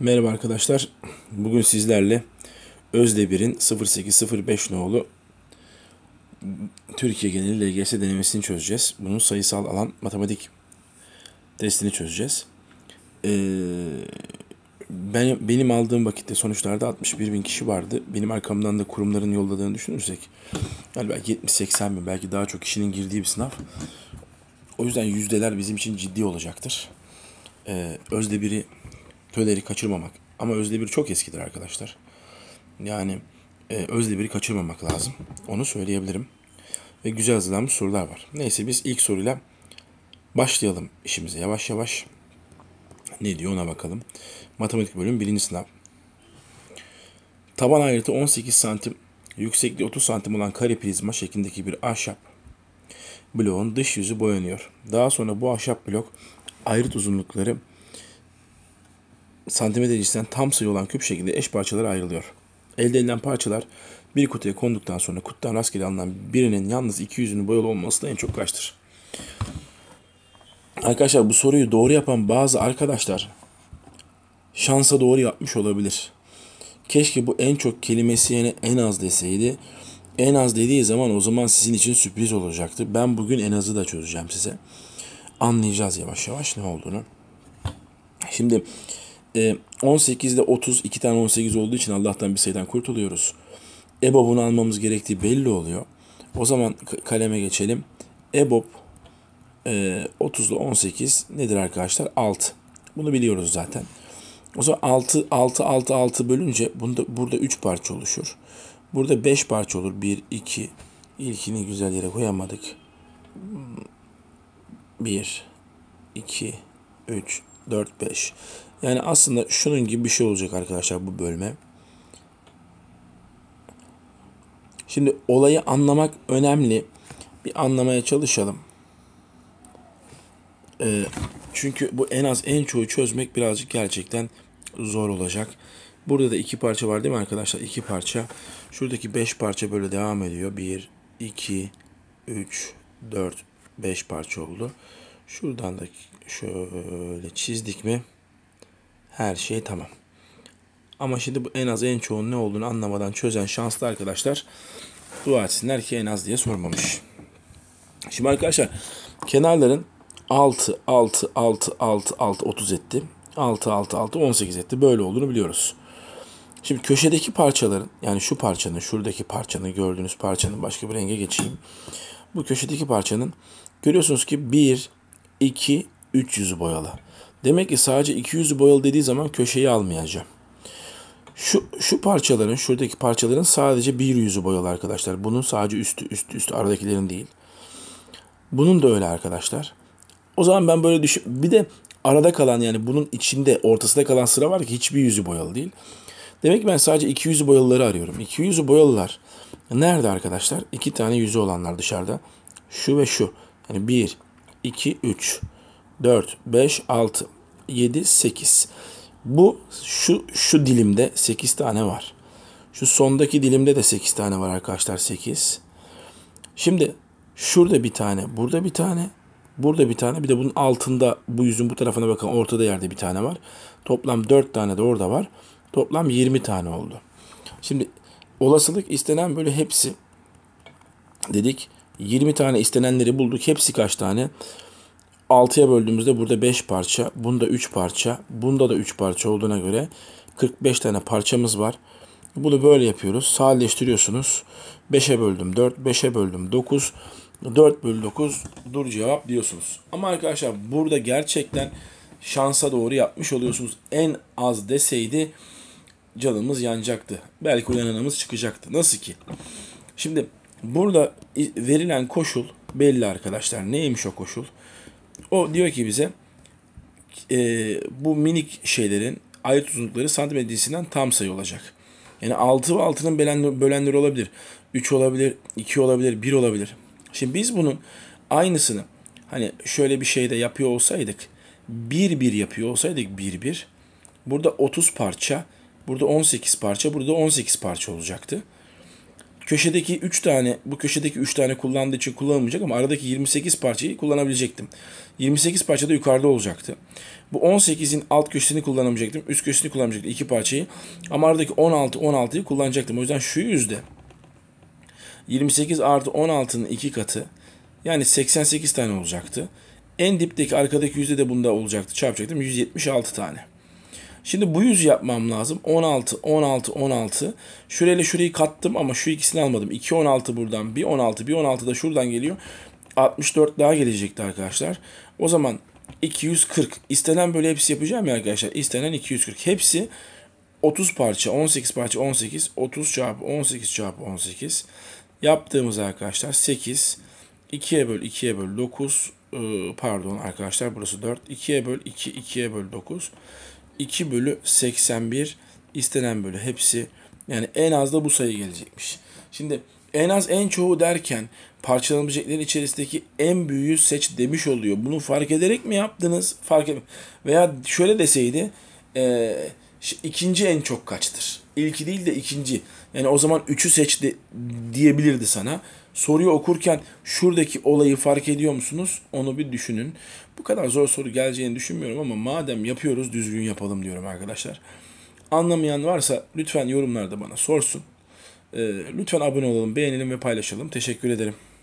Merhaba arkadaşlar. Bugün sizlerle Özdebir'in 0805 nolu Türkiye geneli LGS denemesini çözeceğiz. Bunun sayısal alan matematik testini çözeceğiz. Ee, ben, benim aldığım vakitte sonuçlarda 61 bin kişi vardı. Benim arkamdan da kurumların yolladığını düşünürsek yani belki 70-80 bin belki daha çok kişinin girdiği bir sınav. O yüzden yüzdeler bizim için ciddi olacaktır. Ee, Özdebir'i Töler'i kaçırmamak. Ama Özdemir çok eskidir arkadaşlar. Yani e, Özdemir'i kaçırmamak lazım. Onu söyleyebilirim. Ve güzel hazırlanmış sorular var. Neyse biz ilk soruyla başlayalım işimize yavaş yavaş. Ne diyor ona bakalım. Matematik bölüm birinci sınav. Taban ayrıtı 18 santim, yüksekliği 30 santim olan kare prizma şeklindeki bir ahşap bloğun dış yüzü boyanıyor. Daha sonra bu ahşap blok ayrıt uzunlukları santimetre cinsinden tam sayı olan küp şeklinde eş parçalara ayrılıyor. Elde edilen parçalar bir kutuya konduktan sonra kutudan rastgele alınan birinin yalnız iki yüzünün boyalı olması da en çok kaçtır? Arkadaşlar bu soruyu doğru yapan bazı arkadaşlar şansa doğru yapmış olabilir. Keşke bu en çok kelimesi yani en az deseydi. En az dediği zaman o zaman sizin için sürpriz olacaktı. Ben bugün en azı da çözeceğim size. Anlayacağız yavaş yavaş ne olduğunu. Şimdi 18'de 30, 2 tane 18 olduğu için Allah'tan bir sayıdan kurtuluyoruz. EBOB'unu almamız gerektiği belli oluyor. O zaman kaleme geçelim. EBOB 30 ile 18 nedir arkadaşlar? 6. Bunu biliyoruz zaten. O zaman 6, 6, 6, 6 bölünce bunda, burada 3 parça oluşur. Burada 5 parça olur. 1, 2. ilkini güzel yere koyamadık. 1, 2, 3, 4, 5. Yani aslında şunun gibi bir şey olacak arkadaşlar bu bölme. Şimdi olayı anlamak önemli. Bir anlamaya çalışalım. Ee, çünkü bu en az en çoğu çözmek birazcık gerçekten zor olacak. Burada da iki parça var değil mi arkadaşlar? İki parça. Şuradaki beş parça böyle devam ediyor. Bir, iki, üç, dört, beş parça oldu. Şuradan da şöyle çizdik mi? Her şey tamam. Ama şimdi bu en az en çoğun ne olduğunu anlamadan çözen şanslı arkadaşlar dua etsinler ki en az diye sormamış. Şimdi arkadaşlar kenarların 6, 6, 6, 6, 6, 30 etti. 6, 6, 6, 18 etti. Böyle olduğunu biliyoruz. Şimdi köşedeki parçaların yani şu parçanın, şuradaki parçanın, gördüğünüz parçanın başka bir renge geçeyim. Bu köşedeki parçanın görüyorsunuz ki 1, 2, 3 yüzü boyalı. Demek ki sadece 200'ü boyalı dediği zaman köşeyi almayacağım. Şu, şu parçaların, şuradaki parçaların sadece bir yüzü boyalı arkadaşlar. Bunun sadece üstü, üstü, üstü aradakilerin değil. Bunun da öyle arkadaşlar. O zaman ben böyle düşün... Bir de arada kalan yani bunun içinde, ortasında kalan sıra var ki hiçbir yüzü boyalı değil. Demek ki ben sadece iki yüzü boyalıları arıyorum. İki yüzü boyalılar nerede arkadaşlar? İki tane yüzü olanlar dışarıda. Şu ve şu. Yani bir, iki, üç. 4, 5, 6, 7, 8. Bu şu şu dilimde 8 tane var. Şu sondaki dilimde de 8 tane var arkadaşlar 8. Şimdi şurada bir tane, burada bir tane, burada bir tane. Bir de bunun altında bu yüzün bu tarafına bakın ortada yerde bir tane var. Toplam 4 tane de orada var. Toplam 20 tane oldu. Şimdi olasılık istenen böyle hepsi dedik. 20 tane istenenleri bulduk. Hepsi kaç tane? 6'ya böldüğümüzde burada 5 parça, bunda 3 parça, bunda da 3 parça olduğuna göre 45 tane parçamız var. Bunu böyle yapıyoruz. Sadeleştiriyorsunuz. 5'e böldüm 4, 5'e böldüm 9, 4 bölü 9 dur cevap diyorsunuz. Ama arkadaşlar burada gerçekten şansa doğru yapmış oluyorsunuz. En az deseydi canımız yanacaktı. Belki uyananımız çıkacaktı. Nasıl ki? Şimdi burada verilen koşul belli arkadaşlar. Neymiş o koşul? O diyor ki bize e, bu minik şeylerin ayet uzunlukları santimetre cinsinden tam sayı olacak. Yani 6 ve 6'nın bölenleri, olabilir. 3 olabilir, 2 olabilir, 1 olabilir. Şimdi biz bunun aynısını hani şöyle bir şeyde yapıyor olsaydık bir bir yapıyor olsaydık bir bir burada 30 parça, burada 18 parça, burada 18 parça olacaktı köşedeki 3 tane, bu köşedeki 3 tane kullandığı için kullanamayacak ama aradaki 28 parçayı kullanabilecektim. 28 parça da yukarıda olacaktı. Bu 18'in alt köşesini kullanamayacaktım. Üst köşesini kullanacaktım iki parçayı. Ama aradaki 16, 16'yı kullanacaktım. O yüzden şu yüzde 28 artı 16'nın iki katı yani 88 tane olacaktı. En dipteki arkadaki yüzde de bunda olacaktı. Çarpacaktım 176 tane. Şimdi bu yüz yapmam lazım. 16, 16, 16. Şurayla şurayı kattım ama şu ikisini almadım. 2, 16 buradan. Bir 16, bir 16 da şuradan geliyor. 64 daha gelecekti arkadaşlar. O zaman 240. İstenen böyle hepsi yapacağım ya arkadaşlar. İstenen 240. Hepsi 30 parça, 18 parça, 18. 30 çarpı 18 çarpı 18. Yaptığımız arkadaşlar 8. 2'ye böl 2'ye böl 9 ee, pardon arkadaşlar burası 4. 2'ye böl 2, 2'ye böl 9. 2 bölü 81 istenen bölü hepsi yani en az da bu sayı gelecekmiş. Şimdi en az en çoğu derken parçalanabileceklerin içerisindeki en büyüğü seç demiş oluyor. Bunu fark ederek mi yaptınız? Fark et Veya şöyle deseydi eee ikinci en çok kaçtır? İlki değil de ikinci. Yani o zaman üçü seçti diyebilirdi sana. Soruyu okurken şuradaki olayı fark ediyor musunuz? Onu bir düşünün. Bu kadar zor soru geleceğini düşünmüyorum ama madem yapıyoruz düzgün yapalım diyorum arkadaşlar. Anlamayan varsa lütfen yorumlarda bana sorsun. Ee, lütfen abone olalım, beğenelim ve paylaşalım. Teşekkür ederim.